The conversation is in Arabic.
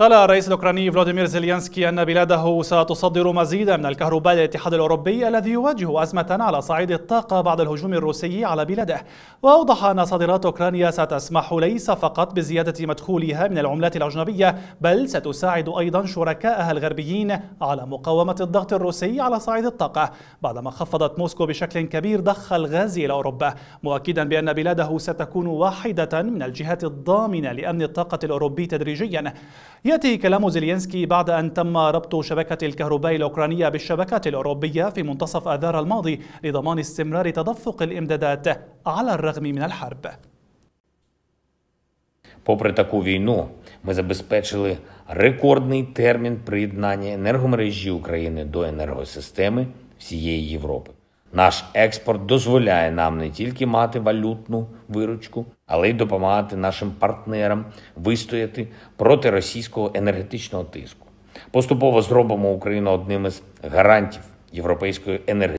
قال الرئيس الأوكراني فلاديمير زيلينسكي أن بلاده ستصدر مزيدا من الكهرباء للاتحاد الأوروبي الذي يواجه أزمة على صعيد الطاقة بعد الهجوم الروسي على بلاده وأوضح أن صادرات أوكرانيا ستسمح ليس فقط بزيادة مدخولها من العملات الأجنبية بل ستساعد أيضا شركائها الغربيين على مقاومة الضغط الروسي على صعيد الطاقة بعدما خفضت موسكو بشكل كبير ضخ الغاز إلى أوروبا مؤكدا بأن بلاده ستكون واحدة من الجهات الضامنة لأمن الطاقة الأوروبي تدريجيا يأتي كلام زيلينسكي بعد أن تم ربط شبكة الكهرباء الأوكرانية بالشبكات الأوروبية في منتصف آذار الماضي لضمان استمرار تدفق الإمدادات على الرغم من الحرب Попри таку війну, ми забезпечили рекордний термін приєднання енергомережі України до енергосистеми всієї Європи. Наш експорт дозволяє нам не тільки мати валютну виручку, але й допомагати нашим партнерам вистояти проти російського енергетичного тиску. Поступово зробимо Україну одним із гарантів європейської енергетики.